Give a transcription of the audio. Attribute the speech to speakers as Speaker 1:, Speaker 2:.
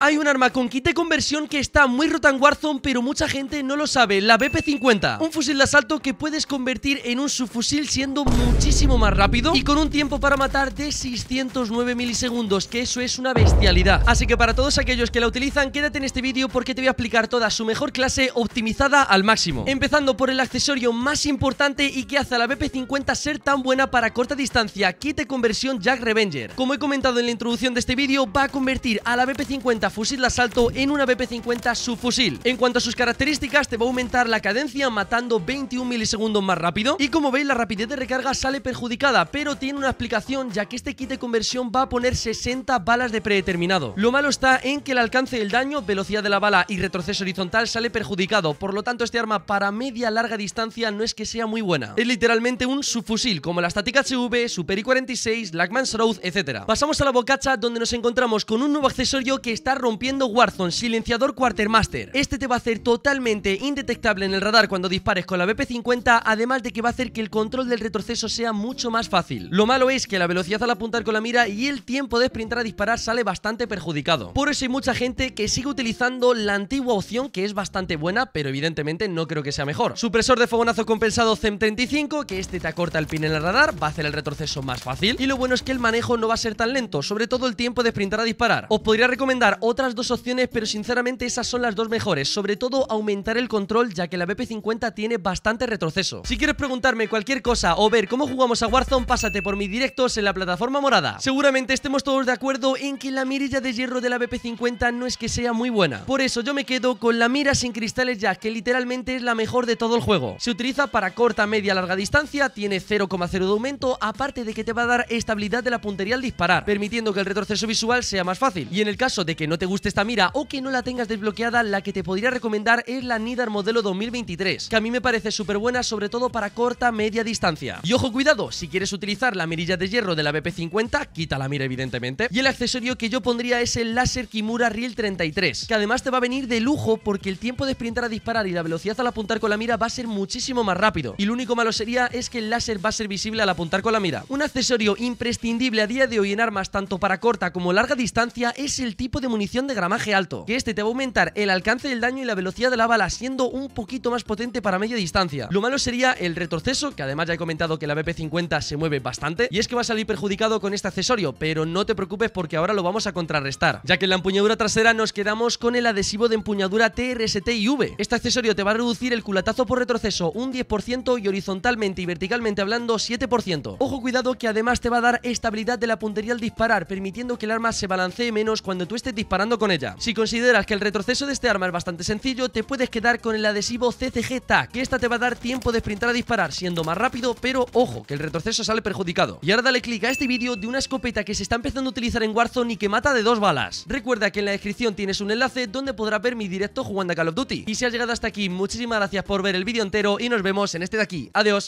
Speaker 1: Hay un arma con kit de conversión que está muy rota Warzone, pero mucha gente no lo sabe, la BP-50. Un fusil de asalto que puedes convertir en un subfusil siendo muchísimo más rápido y con un tiempo para matar de 609 milisegundos, que eso es una bestialidad. Así que para todos aquellos que la utilizan, quédate en este vídeo porque te voy a explicar toda su mejor clase optimizada al máximo. Empezando por el accesorio más importante y que hace a la BP-50 ser tan buena para corta distancia, kit de conversión Jack Revenger. Como he comentado en la introducción de este vídeo, va a convertir a la BP-50 fusil de asalto en una BP50 subfusil. En cuanto a sus características, te va a aumentar la cadencia matando 21 milisegundos más rápido y como veis la rapidez de recarga sale perjudicada, pero tiene una explicación ya que este kit de conversión va a poner 60 balas de predeterminado. Lo malo está en que el alcance del daño, velocidad de la bala y retroceso horizontal sale perjudicado, por lo tanto este arma para media larga distancia no es que sea muy buena. Es literalmente un subfusil como la estática HV, Super I-46, Lagman's Road Etcétera, Pasamos a la bocacha donde nos encontramos con un nuevo accesorio que está rompiendo Warzone, silenciador Quartermaster. Este te va a hacer totalmente indetectable en el radar cuando dispares con la BP50, además de que va a hacer que el control del retroceso sea mucho más fácil. Lo malo es que la velocidad al apuntar con la mira y el tiempo de sprintar a disparar sale bastante perjudicado. Por eso hay mucha gente que sigue utilizando la antigua opción que es bastante buena, pero evidentemente no creo que sea mejor. Supresor de fogonazo compensado CEM35, que este te acorta el pin en el radar, va a hacer el retroceso más fácil. Y lo bueno es que el manejo no va a ser tan lento, sobre todo el tiempo de sprintar a disparar. Os podría recomendar otras dos opciones, pero sinceramente esas son las dos mejores. Sobre todo aumentar el control, ya que la BP50 tiene bastante retroceso. Si quieres preguntarme cualquier cosa o ver cómo jugamos a Warzone, pásate por mis directos en la plataforma morada. Seguramente estemos todos de acuerdo en que la mirilla de hierro de la BP50 no es que sea muy buena. Por eso yo me quedo con la mira sin cristales ya, que literalmente es la mejor de todo el juego. Se utiliza para corta, media, larga distancia, tiene 0,0 de aumento, aparte de que te va a dar estabilidad de la puntería al disparar, permitiendo que el retroceso visual sea más fácil. Y en el caso de que no te guste esta mira o que no la tengas desbloqueada, la que te podría recomendar es la Nidar modelo 2023, que a mí me parece súper buena, sobre todo para corta, media distancia. Y ojo, cuidado, si quieres utilizar la mirilla de hierro de la BP50, quita la mira evidentemente. Y el accesorio que yo pondría es el láser Kimura Reel 33, que además te va a venir de lujo porque el tiempo de sprintar a disparar y la velocidad al apuntar con la mira va a ser muchísimo más rápido. Y lo único malo sería es que el láser va a ser visible al apuntar con la mira. Un accesorio imprescindible a día de hoy en armas tanto para corta como larga distancia es el tipo de munición de gramaje alto, que este te va a aumentar el alcance del daño y la velocidad de la bala, siendo un poquito más potente para media distancia. Lo malo sería el retroceso, que además ya he comentado que la BP50 se mueve bastante, y es que va a salir perjudicado con este accesorio, pero no te preocupes porque ahora lo vamos a contrarrestar, ya que en la empuñadura trasera nos quedamos con el adhesivo de empuñadura TRST y Este accesorio te va a reducir el culatazo por retroceso un 10% y horizontalmente y verticalmente hablando 7%. Ojo cuidado que además te va a dar estabilidad de la puntería al disparar, permitiendo que el arma se balancee menos cuando tú estés disparando con ella. Si consideras que el retroceso de este arma es bastante sencillo, te puedes quedar con el adhesivo CCG TAC, que esta te va a dar tiempo de sprintar a disparar siendo más rápido, pero ojo, que el retroceso sale perjudicado. Y ahora dale clic a este vídeo de una escopeta que se está empezando a utilizar en Warzone y que mata de dos balas. Recuerda que en la descripción tienes un enlace donde podrás ver mi directo jugando a Call of Duty. Y si has llegado hasta aquí, muchísimas gracias por ver el vídeo entero y nos vemos en este de aquí. Adiós.